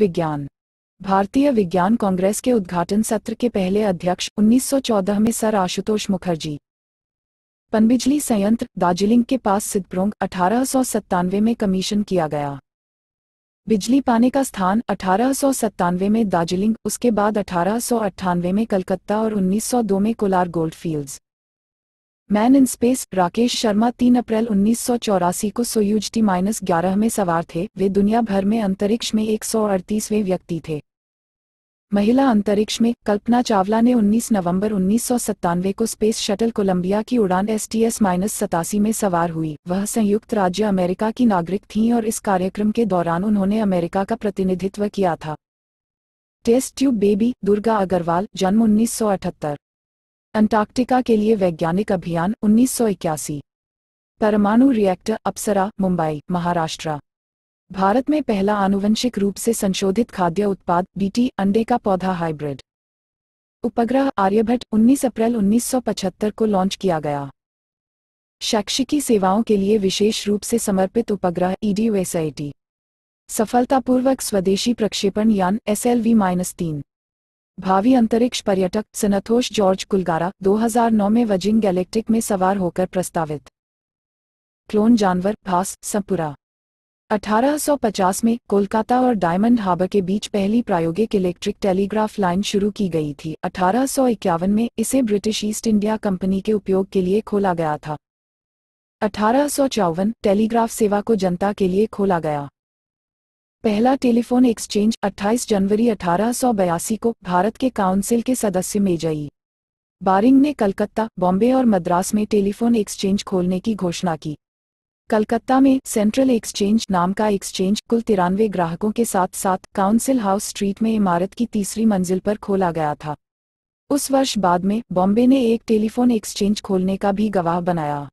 विज्ञान भारतीय विज्ञान कांग्रेस के उद्घाटन सत्र के पहले अध्यक्ष 1914 में सर आशुतोष मुखर्जी पनबिजली संयंत्र दार्जिलिंग के पास सिद्धप्रोंग अठारह में कमीशन किया गया बिजली पाने का स्थान अठारह में दार्जिलिंग उसके बाद अठारह में कलकत्ता और 1902 में Kolar gold fields man in space Rakesh Sharma 3 अप्रैल उन्नीस को सोयूज टी माइनस ग्यारह में सवार थे वे दुनिया भर में अंतरिक्ष में एक व्यक्ति थे महिला अंतरिक्ष में कल्पना चावला ने 19 नवंबर उन्नीस को स्पेस शटल कोलंबिया की उड़ान एस टी एस माइनस सतासी में सवार हुई वह संयुक्त राज्य अमेरिका की नागरिक थीं और इस कार्यक्रम के दौरान उन्होंने अमेरिका का प्रतिनिधित्व किया था test tube baby Durga Agarwal जन्म उन्नीस अंटार्कटिका के लिए वैज्ञानिक अभियान उन्नीस परमाणु रिएक्टर अप्सरा मुंबई महाराष्ट्र भारत में पहला आनुवंशिक रूप से संशोधित खाद्य उत्पाद बीटी अंडे का पौधा हाइब्रिड उपग्रह आर्यभट्ट 19 अप्रैल 1975 को लॉन्च किया गया शैक्षिकी सेवाओं के लिए विशेष रूप से समर्पित उपग्रह ईडी e सफलतापूर्वक स्वदेशी प्रक्षेपण यान एस एल वी माइनस तीन भावी अंतरिक्ष पर्यटक सनतोष जॉर्ज कुलगारा 2009 में वजिंग गैलेक्टिक में सवार होकर प्रस्तावित क्लोन जानवर भास सपुरा 1850 में कोलकाता और डायमंड हार्बर के बीच पहली प्रायोगिक इलेक्ट्रिक टेलीग्राफ लाइन शुरू की गई थी अठारह में इसे ब्रिटिश ईस्ट इंडिया कंपनी के उपयोग के लिए खोला गया था अठारह टेलीग्राफ सेवा को जनता के लिए खोला गया पहला टेलीफोन एक्सचेंज 28 जनवरी अठारह को भारत के काउंसिल के सदस्य मेजई बारिंग ने कलकत्ता बॉम्बे और मद्रास में टेलीफोन एक्सचेंज खोलने की घोषणा की कलकत्ता में सेंट्रल एक्सचेंज नाम का एक्सचेंज कुल तिरानवे ग्राहकों के साथ साथ काउंसिल हाउस स्ट्रीट में इमारत की तीसरी मंजिल पर खोला गया था उस वर्ष बाद में बॉम्बे ने एक टेलीफोन एक्सचेंज खोलने का भी गवाह बनाया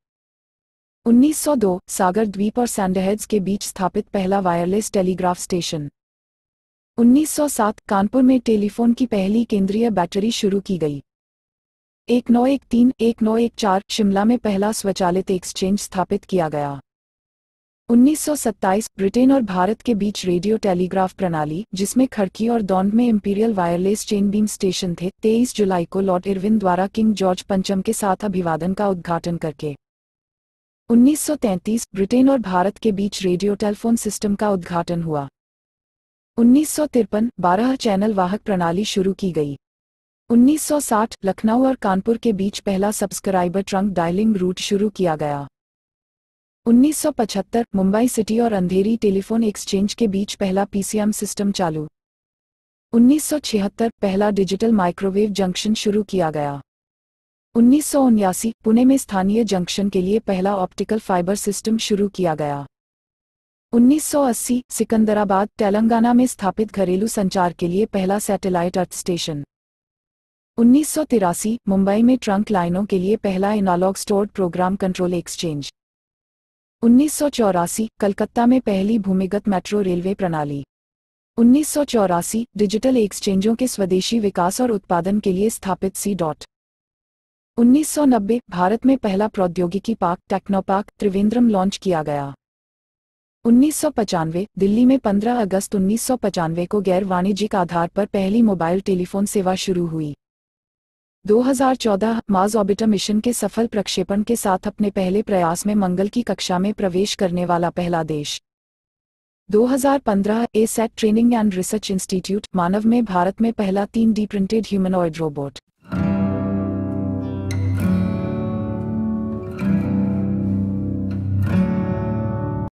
1902 सागर द्वीप और सैंडहेड्स के बीच स्थापित पहला वायरलेस टेलीग्राफ स्टेशन 1907 कानपुर में टेलीफोन की पहली केंद्रीय बैटरी शुरू की गई एक नौ एक तीन एक नौ एक चार शिमला में पहला स्वचालित एक्सचेंज स्थापित किया गया 1927 ब्रिटेन और भारत के बीच रेडियो टेलीग्राफ प्रणाली जिसमें खड़की और दौंड में imperial wireless chain beam station थे 23 जुलाई को लॉर्ड इरविन द्वारा किंग जॉर्ज पंचम के साथ अभिवादन का उद्घाटन करके 1933 ब्रिटेन और भारत के बीच रेडियो टेलीफोन सिस्टम का उद्घाटन हुआ उन्नीस सौ बारह चैनल वाहक प्रणाली शुरू की गई 1960 लखनऊ और कानपुर के बीच पहला सब्सक्राइबर ट्रंक डायलिंग रूट शुरू किया गया 1975 मुंबई सिटी और अंधेरी टेलीफोन एक्सचेंज के बीच पहला पीसीएम सिस्टम चालू 1976 पहला डिजिटल माइक्रोवेव जंक्शन शुरू किया गया उन्नीस पुणे में स्थानीय जंक्शन के लिए पहला ऑप्टिकल फाइबर सिस्टम शुरू किया गया 1980 सिकंदराबाद तेलंगाना में स्थापित घरेलू संचार के लिए पहला सैटेलाइट अर्थ स्टेशन उन्नीस मुंबई में ट्रंक लाइनों के लिए पहला analog stored program control exchange उन्नीस कलकत्ता में पहली भूमिगत मेट्रो रेलवे प्रणाली उन्नीस डिजिटल एक्सचेंजों के स्वदेशी विकास और उत्पादन के लिए स्थापित सी डॉट 1990 भारत में पहला प्रौद्योगिकी पार्क टेक्नोपार्क त्रिवेंद्रम लॉन्च किया गया उन्नीस दिल्ली में 15 अगस्त उन्नीस को गैर वाणिज्यिक आधार पर पहली मोबाइल टेलीफोन सेवा शुरू हुई 2014 माज ऑबिटा मिशन के सफल प्रक्षेपण के साथ अपने पहले प्रयास में मंगल की कक्षा में प्रवेश करने वाला पहला देश 2015 A set training and research institute मानव में भारत में पहला तीन डी प्रिंटेड ह्यूमनॉयड रोबोट